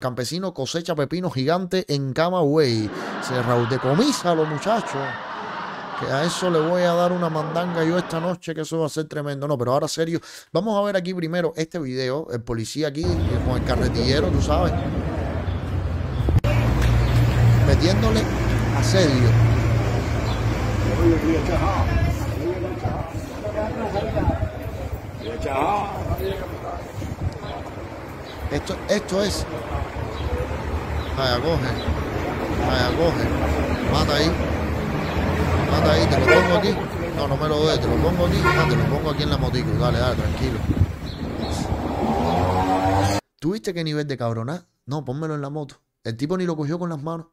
Campesino cosecha pepino gigante en Camagüey. Se raudecomiza a los muchachos. Que a eso le voy a dar una mandanga yo esta noche, que eso va a ser tremendo. No, pero ahora serio, vamos a ver aquí primero este video. El policía aquí eh, con el carretillero, tú sabes. Metiéndole asedio. Esto, esto es Vaya, coge. Vaya, coge. Mata ahí. Mata ahí, te lo pongo aquí. No, no me lo doy, te lo pongo aquí. Ah, te lo pongo aquí en la moto, Dale, dale, tranquilo. ¿Tuviste qué nivel de cabronaz? No, pónmelo en la moto. El tipo ni lo cogió con las manos.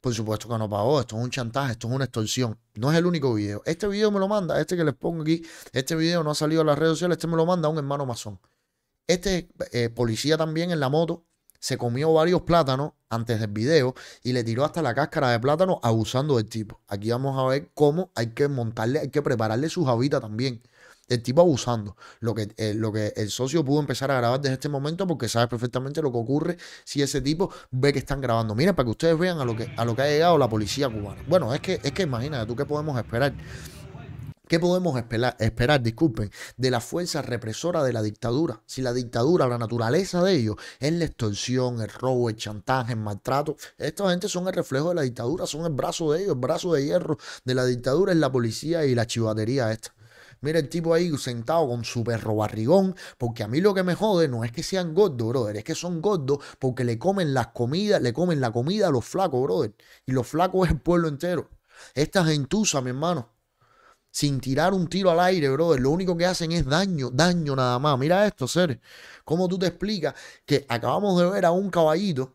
Por supuesto que no pagó, esto es un chantaje, esto es una extorsión. No es el único video. Este video me lo manda, este que les pongo aquí, este video no ha salido a las redes sociales, este me lo manda un hermano masón. Este eh, policía también en la moto se comió varios plátanos antes del video y le tiró hasta la cáscara de plátano abusando del tipo. Aquí vamos a ver cómo hay que montarle, hay que prepararle sus habitas también. El tipo abusando. Lo que, eh, lo que el socio pudo empezar a grabar desde este momento porque sabe perfectamente lo que ocurre si ese tipo ve que están grabando. Mira para que ustedes vean a lo que, a lo que ha llegado la policía cubana. Bueno, es que, es que imagínate tú qué podemos esperar. ¿Qué podemos esperar, disculpen, de la fuerza represora de la dictadura? Si la dictadura, la naturaleza de ellos es la extorsión, el robo, el chantaje, el maltrato. Esta gente son el reflejo de la dictadura, son el brazo de ellos, el brazo de hierro de la dictadura es la policía y la chivatería esta. Mira el tipo ahí sentado con su perro barrigón, porque a mí lo que me jode no es que sean gordos, brother, es que son gordos porque le comen las comidas, le comen la comida a los flacos, brother. Y los flacos es el pueblo entero. Esta gentuza, mi hermano, sin tirar un tiro al aire, brother. Lo único que hacen es daño, daño nada más. Mira esto, seres. ¿Cómo tú te explicas que acabamos de ver a un caballito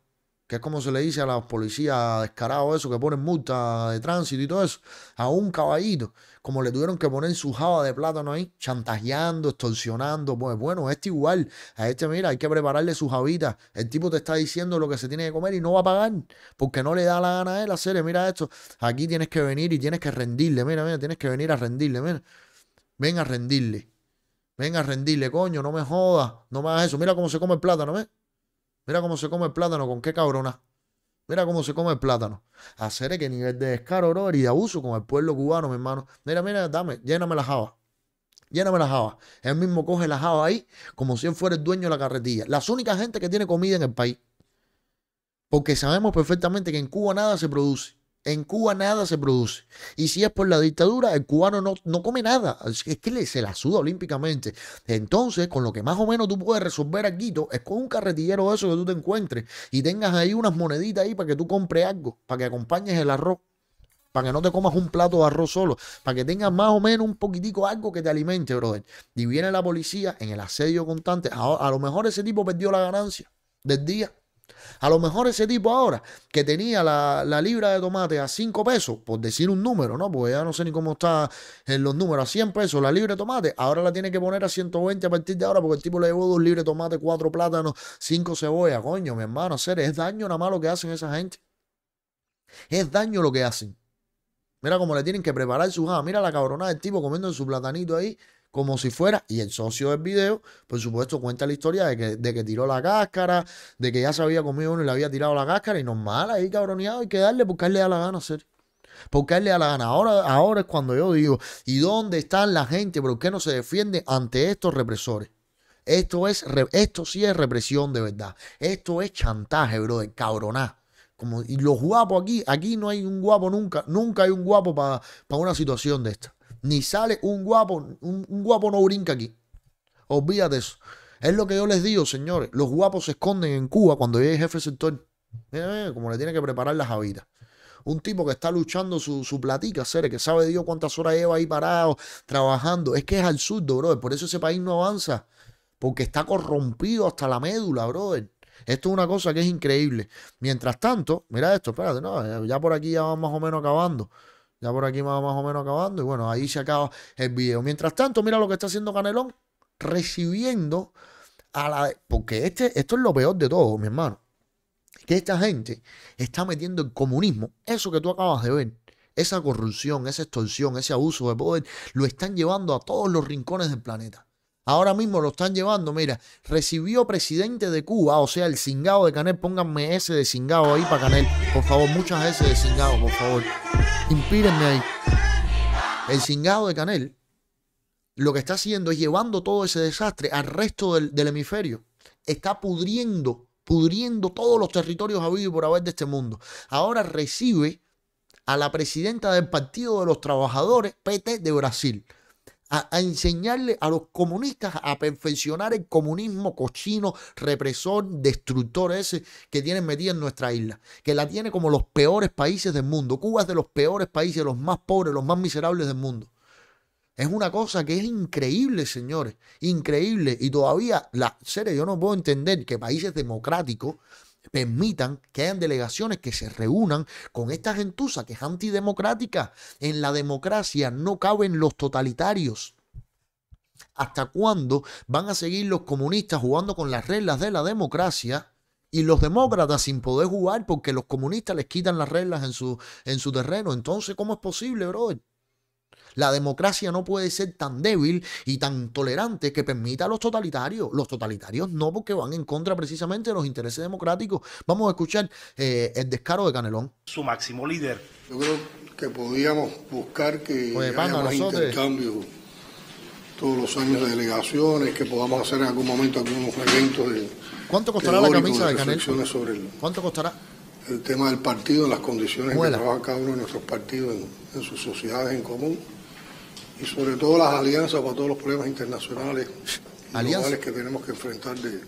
que es como se le dice a las policías descarados eso, que ponen multa de tránsito y todo eso, a un caballito, como le tuvieron que poner su java de plátano ahí, chantajeando, extorsionando, pues bueno, este igual, a este mira, hay que prepararle su javita, el tipo te está diciendo lo que se tiene que comer y no va a pagar, porque no le da la gana a él hacerle. Eh, mira esto, aquí tienes que venir y tienes que rendirle, mira, mira, tienes que venir a rendirle, mira, ven a rendirle, ven a rendirle, coño, no me jodas, no me hagas eso, mira cómo se come el plátano, ¿ves? Mira cómo se come el plátano, con qué cabrona. Mira cómo se come el plátano. Hacer que nivel de descaro, y de abuso con el pueblo cubano, mi hermano. Mira, mira, dame, lléname la java. Lléname la java. Él mismo coge la java ahí como si él fuera el dueño de la carretilla. Las únicas gente que tiene comida en el país. Porque sabemos perfectamente que en Cuba nada se produce. En Cuba nada se produce. Y si es por la dictadura, el cubano no, come nada. Es que se la suda olímpicamente. Entonces, con lo que más o menos tú puedes resolver aquí, es con un carretillero de eso que tú te encuentres y tengas ahí unas moneditas ahí para que tú compres algo, para que acompañes el arroz, para que no te comas un plato de arroz solo, para que tengas más o menos un poquitico algo que te alimente, brother. Y viene la policía en el asedio constante. a, a lo mejor ese tipo perdió la ganancia del día a lo mejor ese tipo ahora que tenía la, libra de tomate a 5 pesos, por decir un número, ¿no? Porque ya no sé ni cómo está en los números, a 100 pesos la libra de tomate, ahora la tiene que poner a 120 a partir de ahora porque el tipo le llevó dos libres de tomate, cuatro plátanos, cinco cebollas. Coño, mi hermano, hacer es daño nada más lo que hacen esa gente. Es daño lo que hacen. Mira cómo le tienen que preparar su jama. Mira la cabronada del tipo comiendo su platanito ahí como si fuera, y el socio del video, por supuesto, cuenta la historia de que, tiró la cáscara, de que ya se había comido uno y le había tirado la cáscara, y normal, ahí cabroneado, hay que darle porque él le da la gana hacer. Porque él le da la gana. Ahora, ahora es cuando yo digo, ¿y dónde están la gente? ¿Por qué no se defiende ante estos represores? Esto, es, esto sí es represión de verdad. Esto es chantaje, bro, de cabroná. Como, y los guapos aquí, aquí no hay un guapo nunca, nunca hay un guapo para una situación de esta ni sale un guapo, un, guapo no brinca aquí. Olvídate eso. Es lo que yo les digo, señores. Los guapos se esconden en Cuba cuando llega el jefe sector. Eh, eh, como le tiene que preparar las habitas. Un tipo que está luchando su, su platica, seres, que sabe Dios cuántas horas lleva ahí parado, trabajando. Es que es al surdo, brother. Por eso ese país no avanza. Porque está corrompido hasta la médula, brother. Esto es una cosa que es increíble. Mientras tanto, mira esto, espérate, ya por aquí ya van más o menos acabando. Ya por aquí más, más o menos acabando. Y bueno, ahí se acaba el video. Mientras tanto, mira lo que está haciendo Canelón. Recibiendo a la. Porque este, esto es lo peor de todo, mi hermano. Que esta gente está metiendo en comunismo. Eso que tú acabas de ver. Esa corrupción, esa extorsión, ese abuso de poder. Lo están llevando a todos los rincones del planeta. Ahora mismo lo están llevando, mira, recibió presidente de Cuba, o sea, el cingado de Canel, pónganme ese de cingado ahí para Canel, por favor, muchas veces de cingado, por favor, impírenme ahí. El cingado de Canel lo que está haciendo es llevando todo ese desastre al resto del, del hemisferio, está pudriendo, pudriendo todos los territorios habidos y por haber de este mundo. Ahora recibe a la presidenta del Partido de los Trabajadores, PT de Brasil a, enseñarle a los comunistas a perfeccionar el comunismo cochino, represor, destructor ese que tienen metida en nuestra isla, que la tiene como los peores países del mundo. Cuba es de los peores países, los más pobres, los más miserables del mundo. Es una cosa que es increíble, señores, increíble. Y todavía, la serie, yo no puedo entender que países democráticos permitan que hayan delegaciones que se reúnan con esta gentuza que es antidemocrática. En la democracia no caben los totalitarios. ¿Hasta cuándo van a seguir los comunistas jugando con las reglas de la democracia? y los demócratas sin poder jugar porque los comunistas les quitan las reglas en su, en su terreno. Entonces, ¿cómo es posible, brother? La democracia no puede ser tan débil y tan tolerante que permita a los totalitarios. Los totalitarios no, porque van en contra precisamente de los intereses democráticos. Vamos a escuchar eh, el descaro de Canelón. Su máximo líder. Yo creo que podríamos buscar que pues, haya más intercambios todos los años de delegaciones, que podamos hacer en algún momento algunos eventos de... ¿Cuánto costará la camisa de, Canelón? ¿Cuánto costará? El tema del partido, las condiciones en que trabaja cada uno de nuestros partidos en sus sociedades en común y sobre todo las alianzas para todos los problemas internacionales que tenemos que enfrentar de,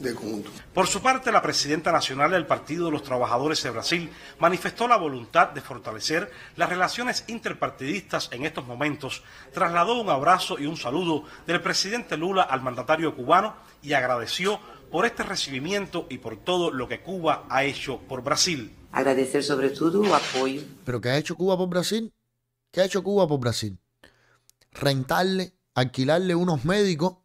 de conjunto. Por su parte, la presidenta nacional del Partido de los Trabajadores de Brasil manifestó la voluntad de fortalecer las relaciones interpartidistas en estos momentos. Trasladó un abrazo y un saludo del presidente Lula al mandatario cubano y agradeció por este recibimiento y por todo lo que Cuba ha hecho por Brasil. Agradecer sobre todo el apoyo. ¿Pero qué ha hecho Cuba por Brasil? ¿Qué ha hecho Cuba por Brasil? rentarle, alquilarle unos médicos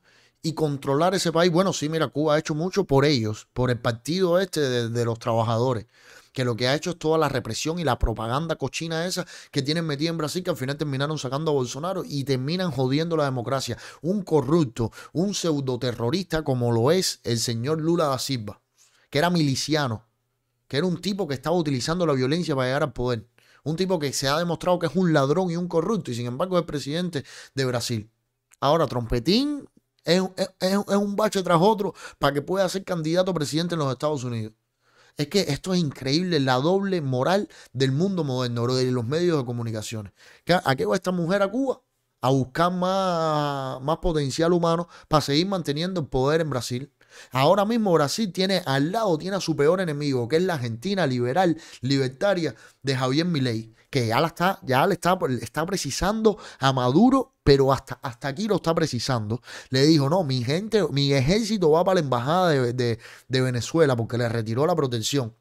y controlar ese país. Bueno, sí, mira, Cuba ha hecho mucho por ellos, por el partido este de, los trabajadores que lo que ha hecho es toda la represión y la propaganda cochina esa que tienen metida en Brasil, que al final terminaron sacando a Bolsonaro y terminan jodiendo la democracia. Un corrupto, un pseudoterrorista como lo es el señor Lula da Silva, que era miliciano, que era un tipo que estaba utilizando la violencia para llegar al poder. Un tipo que se ha demostrado que es un ladrón y un corrupto y sin embargo es presidente de Brasil. Ahora, Trompetín es, un bache tras otro para que pueda ser candidato a presidente en los Estados Unidos. Es que esto es increíble, la doble moral del mundo moderno, de los medios de comunicaciones. ¿A qué va esta mujer a Cuba? A buscar más, más potencial humano para seguir manteniendo el poder en Brasil. Ahora mismo Brasil tiene al lado, tiene a su peor enemigo, que es la Argentina liberal, libertaria de Javier Milei, que ya está, ya le está, pues, está precisando a Maduro, pero hasta, hasta aquí lo está precisando. Le dijo, no, mi gente, mi ejército va para la embajada de, de, Venezuela porque le retiró la protección.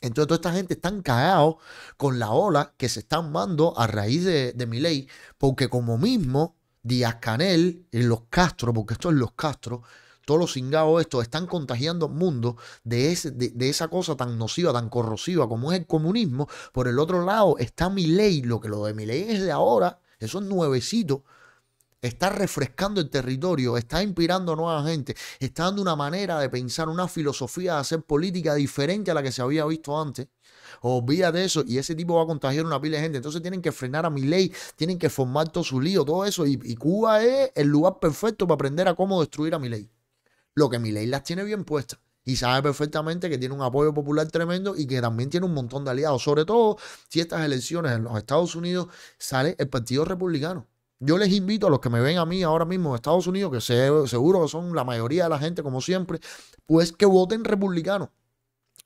Entonces, toda esta gente está cagados con la ola que se están mando a raíz de, de porque como mismo Díaz Canel, los Castro, porque esto es los Castro, todos los cingados estos están contagiando el mundo de, ese, de, esa cosa tan nociva, tan corrosiva como es el comunismo. Por el otro lado está mi ley, lo que lo de mi ley es de ahora, eso es nuevecito. Está refrescando el territorio, está inspirando a nueva gente, está dando una manera de pensar, una filosofía de hacer política diferente a la que se había visto antes. de eso y ese tipo va a contagiar una pila de gente. Entonces tienen que frenar a mi ley, tienen que formar todo su lío, todo eso. y Cuba es el lugar perfecto para aprender a cómo destruir a mi ley. Lo que mi ley las tiene bien puestas y sabe perfectamente que tiene un apoyo popular tremendo y que también tiene un montón de aliados, sobre todo si estas elecciones en los Estados Unidos sale el Partido Republicano. Yo les invito a los que me ven a mí ahora mismo en Estados Unidos, que seguro que son la mayoría de la gente como siempre, pues que voten republicano.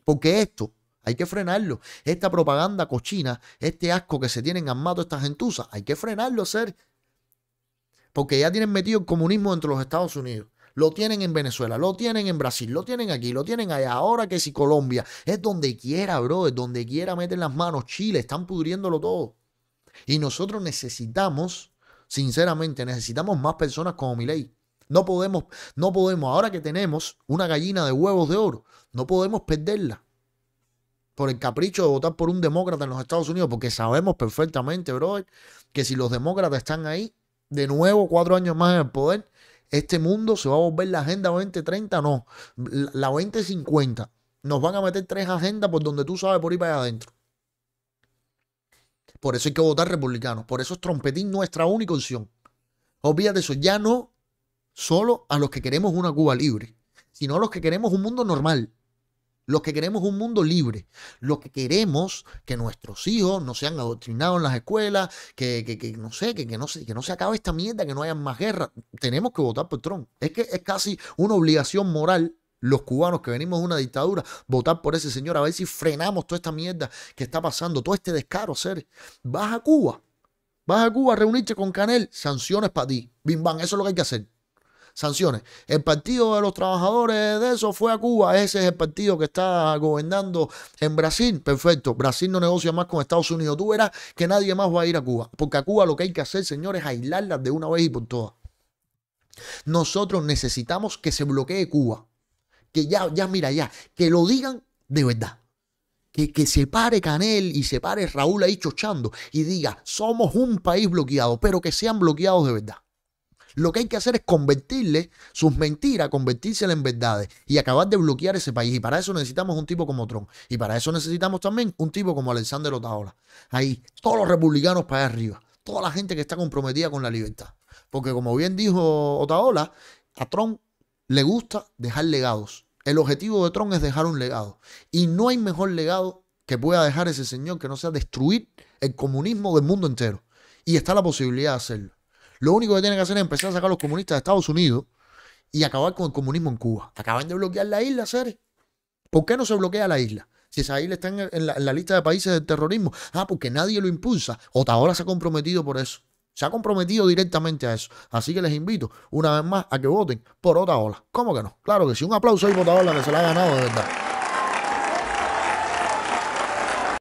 Porque esto hay que frenarlo. Esta propaganda cochina, este asco que se tienen armado estas gentuzas, hay que frenarlo, ser. Porque ya tienen metido el comunismo entre los Estados Unidos. Lo tienen en Venezuela, lo tienen en Brasil, lo tienen aquí, lo tienen allá. Ahora que si Colombia, es donde quiera, bro, es donde quiera meter las manos. Chile, están pudriéndolo todo. Y nosotros necesitamos, sinceramente, necesitamos más personas como ley. No podemos, no podemos, ahora que tenemos una gallina de huevos de oro, no podemos perderla por el capricho de votar por un demócrata en los Estados Unidos, porque sabemos perfectamente, brother, que si los demócratas están ahí, de nuevo cuatro años más en el poder, este mundo se va a volver la Agenda 2030, no, la 2050. Nos van a meter tres agendas por donde tú sabes por ir para adentro. Por eso hay que votar republicanos. Por eso es trompetín nuestra única opción. de eso. Ya no solo a los que queremos una Cuba libre, sino a los que queremos un mundo normal. Los que queremos un mundo libre, los que queremos que nuestros hijos no sean adoctrinados en las escuelas, que, que, no sé, que, que, no se, que no se acabe esta mierda, que no haya más guerra. Tenemos que votar por Trump. Es que es casi una obligación moral los cubanos que venimos de una dictadura, votar por ese señor, a ver si frenamos toda esta mierda que está pasando, todo este descaro, Ser, Vas a Cuba, vas a Cuba a reunirte con Canel, sanciones para ti. Bim, eso es lo que hay que hacer sanciones. El Partido de los Trabajadores de eso fue a Cuba, ese es el partido que está gobernando en Brasil. Perfecto, Brasil no negocia más con Estados Unidos. Tú verás que nadie más va a ir a Cuba, porque a Cuba lo que hay que hacer, señores, es aislarla de una vez y por todas. Nosotros necesitamos que se bloquee Cuba. Que ya, ya, mira, ya, que lo digan de verdad. Que, que, se pare Canel y se pare Raúl ahí chochando y diga, somos un país bloqueado, pero que sean bloqueados de verdad. Lo que hay que hacer es convertirle sus mentiras, convertírselas en verdades y acabar de bloquear ese país. Y para eso necesitamos un tipo como Trump. Y para eso necesitamos también un tipo como Alexander Otaola. Ahí, todos los republicanos para arriba. Toda la gente que está comprometida con la libertad. Porque como bien dijo Otaola, a Trump le gusta dejar legados. El objetivo de Trump es dejar un legado. Y no hay mejor legado que pueda dejar ese señor que no sea destruir el comunismo del mundo entero. Y está la posibilidad de hacerlo. Lo único que tienen que hacer es empezar a sacar a los comunistas de Estados Unidos y acabar con el comunismo en Cuba. Acaban de bloquear la isla, Ceres. ¿Por qué no se bloquea la isla? Si esa isla está en la, lista de países del terrorismo. Ah, porque nadie lo impulsa. Otaola se ha comprometido por eso. Se ha comprometido directamente a eso. Así que les invito una vez más a que voten por Otaola. ¿Cómo que no? Claro que sí. Un aplauso y Otaola que se la ha ganado de verdad.